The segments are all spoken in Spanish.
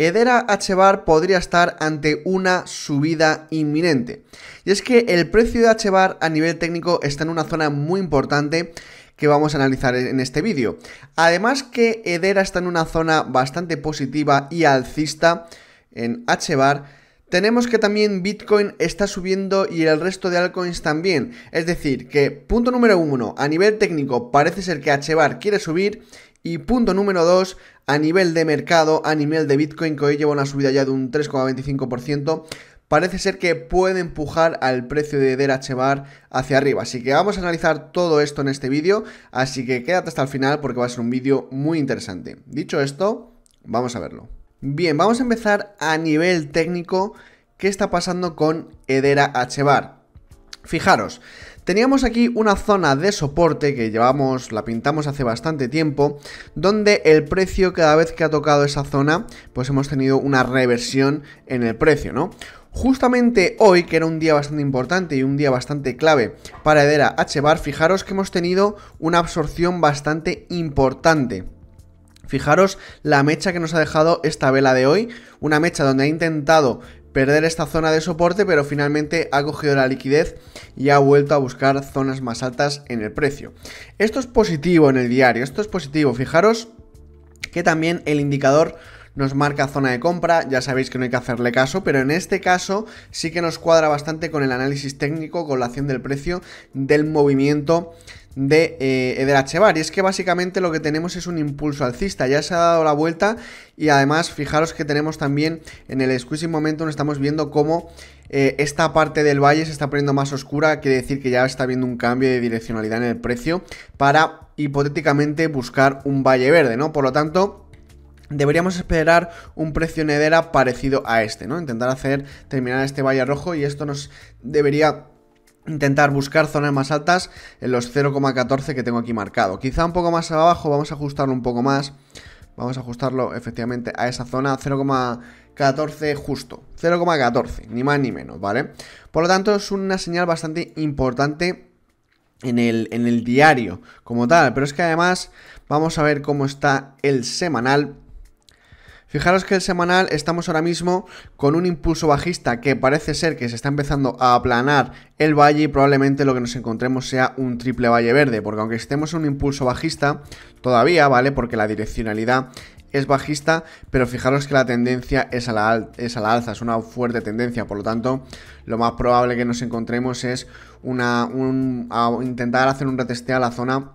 Edera HBAR podría estar ante una subida inminente. Y es que el precio de HBAR a nivel técnico está en una zona muy importante que vamos a analizar en este vídeo. Además que Edera está en una zona bastante positiva y alcista en HBAR, tenemos que también Bitcoin está subiendo y el resto de altcoins también. Es decir, que punto número uno, a nivel técnico parece ser que HBAR quiere subir y punto número 2, a nivel de mercado, a nivel de Bitcoin, que hoy lleva una subida ya de un 3,25%, parece ser que puede empujar al precio de HBAR hacia arriba. Así que vamos a analizar todo esto en este vídeo, así que quédate hasta el final porque va a ser un vídeo muy interesante. Dicho esto, vamos a verlo. Bien, vamos a empezar a nivel técnico, ¿qué está pasando con Edera HBAR? Fijaros, teníamos aquí una zona de soporte que llevamos, la pintamos hace bastante tiempo, donde el precio cada vez que ha tocado esa zona, pues hemos tenido una reversión en el precio, ¿no? Justamente hoy, que era un día bastante importante y un día bastante clave para Edera Hbar, fijaros que hemos tenido una absorción bastante importante. Fijaros la mecha que nos ha dejado esta vela de hoy, una mecha donde ha intentado perder esta zona de soporte, pero finalmente ha cogido la liquidez y ha vuelto a buscar zonas más altas en el precio. Esto es positivo en el diario, esto es positivo. Fijaros que también el indicador nos marca zona de compra, ya sabéis que no hay que hacerle caso, pero en este caso sí que nos cuadra bastante con el análisis técnico, con la acción del precio, del movimiento de eh, Ederachevar. Y es que básicamente lo que tenemos es un impulso alcista. Ya se ha dado la vuelta y además fijaros que tenemos también en el Momento. No estamos viendo cómo eh, esta parte del valle se está poniendo más oscura. Quiere decir que ya está viendo un cambio de direccionalidad en el precio para hipotéticamente buscar un valle verde, ¿no? Por lo tanto deberíamos esperar un precio en Edera parecido a este, ¿no? Intentar hacer terminar este valle rojo y esto nos debería intentar buscar zonas más altas en los 0,14 que tengo aquí marcado. Quizá un poco más abajo, vamos a ajustarlo un poco más. Vamos a ajustarlo efectivamente a esa zona 0,14 justo. 0,14, ni más ni menos, ¿vale? Por lo tanto es una señal bastante importante en el, en el diario como tal. Pero es que además vamos a ver cómo está el semanal. Fijaros que el semanal estamos ahora mismo con un impulso bajista que parece ser que se está empezando a aplanar el valle y probablemente lo que nos encontremos sea un triple valle verde, porque aunque estemos en un impulso bajista, todavía, ¿vale? Porque la direccionalidad es bajista, pero fijaros que la tendencia es a la, es alza, es una fuerte tendencia, por lo tanto, lo más probable que nos encontremos es una, intentar hacer un reteste a la zona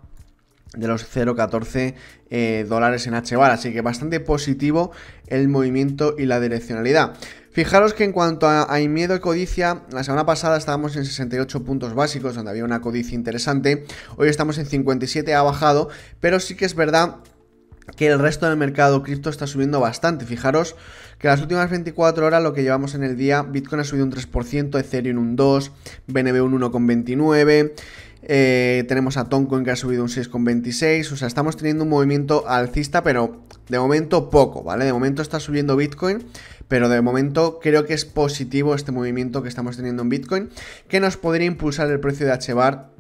de los 0,14 eh, dólares en HBAR, así que bastante positivo el movimiento y la direccionalidad. Fijaros que en cuanto a, a miedo y codicia, la semana pasada estábamos en 68 puntos básicos, donde había una codicia interesante, hoy estamos en 57, ha bajado, pero sí que es verdad que el resto del mercado cripto está subiendo bastante. Fijaros que las últimas 24 horas, lo que llevamos en el día, Bitcoin ha subido un 3%, Ethereum un 2%, BNB un 1,29%, eh, tenemos a Toncoin que ha subido un 6,26. O sea, estamos teniendo un movimiento alcista, pero de momento poco, ¿vale? De momento está subiendo Bitcoin, pero de momento creo que es positivo este movimiento que estamos teniendo en Bitcoin, que nos podría impulsar el precio de HBAR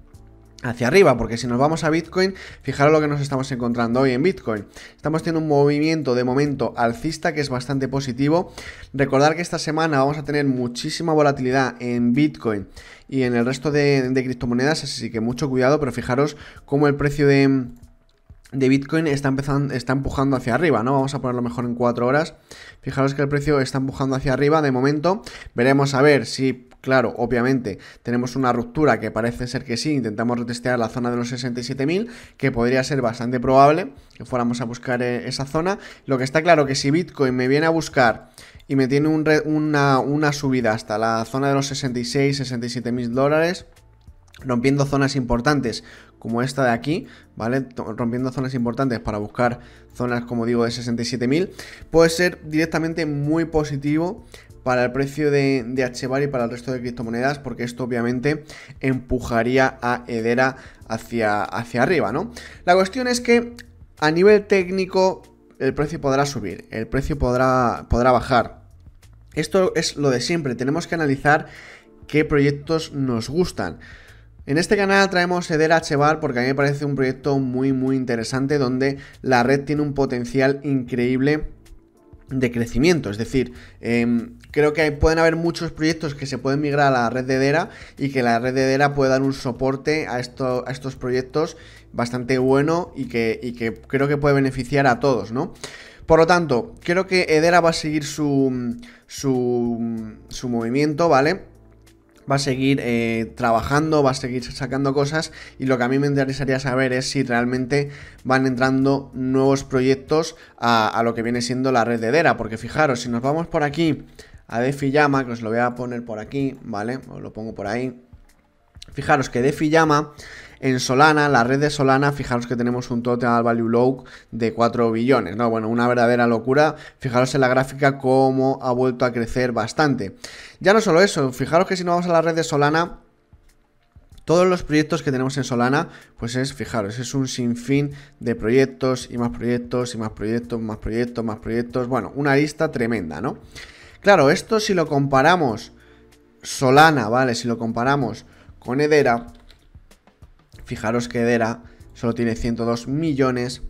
hacia arriba, porque si nos vamos a Bitcoin, fijaros lo que nos estamos encontrando hoy en Bitcoin. Estamos teniendo un movimiento de momento alcista que es bastante positivo. Recordar que esta semana vamos a tener muchísima volatilidad en Bitcoin y en el resto de, criptomonedas, así que mucho cuidado, pero fijaros cómo el precio de, Bitcoin está, empezando, está empujando hacia arriba, ¿no? Vamos a ponerlo mejor en 4 horas. Fijaros que el precio está empujando hacia arriba de momento. Veremos a ver si Claro, obviamente tenemos una ruptura que parece ser que sí, intentamos retestear la zona de los 67.000, que podría ser bastante probable que fuéramos a buscar eh, esa zona. Lo que está claro que si Bitcoin me viene a buscar y me tiene una, una subida hasta la zona de los 66, 67.000 dólares, rompiendo zonas importantes como esta de aquí, ¿vale? Rompiendo zonas importantes para buscar zonas, como digo, de 67.000, puede ser directamente muy positivo para el precio de, de y para el resto de criptomonedas, porque esto obviamente empujaría a Edera hacia, hacia arriba, ¿no? La cuestión es que a nivel técnico el precio podrá subir, el precio podrá, podrá bajar. Esto es lo de siempre, tenemos que analizar qué proyectos nos gustan. En este canal traemos Edera HBAR porque a mí me parece un proyecto muy muy interesante donde la red tiene un potencial increíble de crecimiento. Es decir, em, creo que pueden haber muchos proyectos que se pueden migrar a la red de DERA y que la red de DERA puede dar un soporte a, estos proyectos bastante bueno y que, creo que puede beneficiar a todos, ¿no? Por lo tanto, creo que Edera va a seguir su movimiento, ¿vale? va a seguir eh, trabajando, va a seguir sacando cosas y lo que a mí me interesaría saber es si realmente van entrando nuevos proyectos a, lo que viene siendo la red de Dera, porque fijaros, si nos vamos por aquí a Defi Llama, que os lo voy a poner por aquí, ¿vale? Os lo pongo por ahí. Fijaros que Defi Llama en Solana, la red de Solana, fijaros que tenemos un total value low de 4 billones, ¿no? Bueno, una verdadera locura. Fijaros en la gráfica cómo ha vuelto a crecer bastante. Ya no solo eso, fijaros que si nos vamos a la red de Solana, todos los proyectos que tenemos en Solana, pues es, fijaros, es un sinfín de proyectos y más proyectos y más proyectos, más proyectos, más proyectos. Bueno, una lista tremenda, ¿no? Claro, esto si lo comparamos Solana, ¿vale? Si lo comparamos con Edera, Fijaros que Edera solo tiene 102 millones.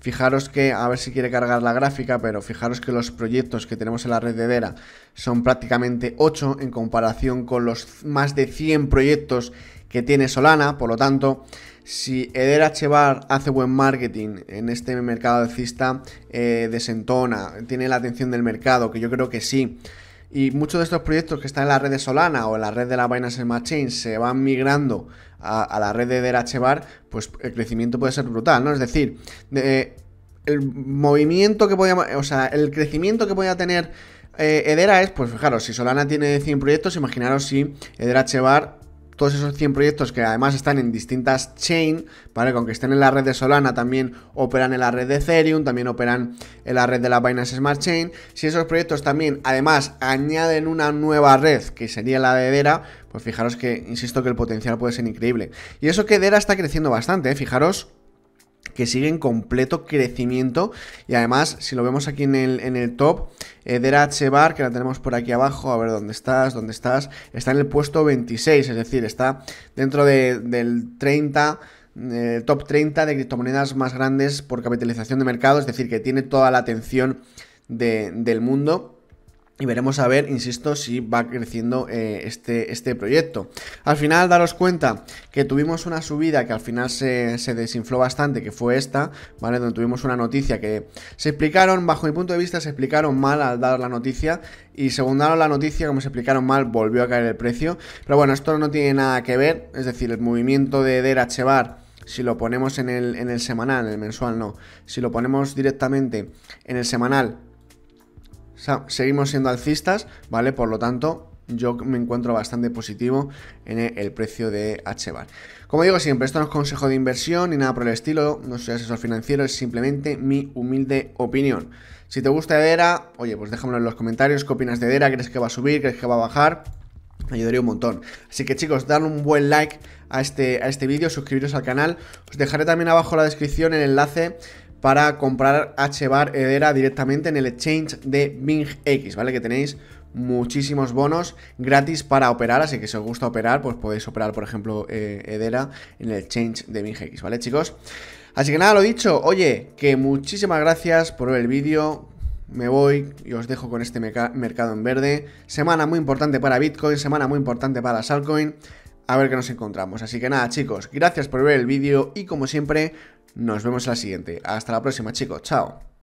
Fijaros que, a ver si quiere cargar la gráfica, pero fijaros que los proyectos que tenemos en la red de Edera son prácticamente 8 en comparación con los más de 100 proyectos que tiene Solana, por lo tanto, si Edera Chevar hace buen marketing en este mercado alcista, eh, desentona, tiene la atención del mercado, que yo creo que sí, y muchos de estos proyectos que están en la red de Solana o en la red de la Binance Smart Chain se van migrando a, la red de HBAR, pues el crecimiento puede ser brutal, ¿no? Es decir, el movimiento que podía, o sea, el crecimiento que podía tener eh, es, pues fijaros, si Solana tiene 100 proyectos, imaginaros si Edera Chevar todos esos 100 proyectos que además están en distintas chain, ¿vale? Que estén en la red de Solana, también operan en la red de Ethereum, también operan en la red de la Binance Smart Chain. Si esos proyectos también además añaden una nueva red, que sería la de Dera, pues fijaros que, insisto, que el potencial puede ser increíble. Y eso que Dera está creciendo bastante, ¿eh? fijaros que sigue en completo crecimiento. Y además, si lo vemos aquí en el, en el top, Edera eh, que la tenemos por aquí abajo, a ver dónde estás, dónde estás, está en el puesto 26, es decir, está dentro del 30. Eh, top 30 de criptomonedas más grandes por capitalización de mercado, es decir, que tiene toda la atención del mundo. Y veremos a ver, insisto, si va creciendo eh, este, este proyecto. Al final, daros cuenta que tuvimos una subida que al final se, desinfló bastante, que fue esta, ¿vale? Donde tuvimos una noticia que se explicaron, bajo mi punto de vista, se explicaron mal al dar la noticia. Y según daron la noticia, como se explicaron mal, volvió a caer el precio. Pero bueno, esto no tiene nada que ver. Es decir, el movimiento de Chevar, si lo ponemos el, en el semanal, en el mensual no, si lo ponemos directamente en el semanal, seguimos siendo alcistas, ¿vale? Por lo tanto, yo me encuentro bastante positivo en el precio de HBAR. Como digo siempre, esto no es consejo de inversión ni nada por el estilo, no soy asesor financiero, es simplemente mi humilde opinión. Si te gusta Edera, oye, pues déjamelo en los comentarios, ¿qué opinas de Edera? ¿Crees que va a subir? ¿Crees que va a bajar? me ayudaría un montón. Así que chicos, dan un buen like a este, a este vídeo, suscribiros al canal. Os dejaré también abajo en la descripción el enlace para comprar HBAR Hedera directamente en el exchange de BingX, ¿vale? Que tenéis muchísimos bonos gratis para operar, así que si os gusta operar, pues podéis operar, por ejemplo, eh, en el exchange de BingX, ¿vale, chicos? Así que nada, lo dicho, oye, que muchísimas gracias por ver el vídeo, me voy y os dejo con este mercado en verde, semana muy importante para Bitcoin, semana muy importante para Saltcoin. a ver qué nos encontramos. Así que nada, chicos, gracias por ver el vídeo y como siempre, nos vemos en la siguiente. Hasta la próxima, chicos. Chao.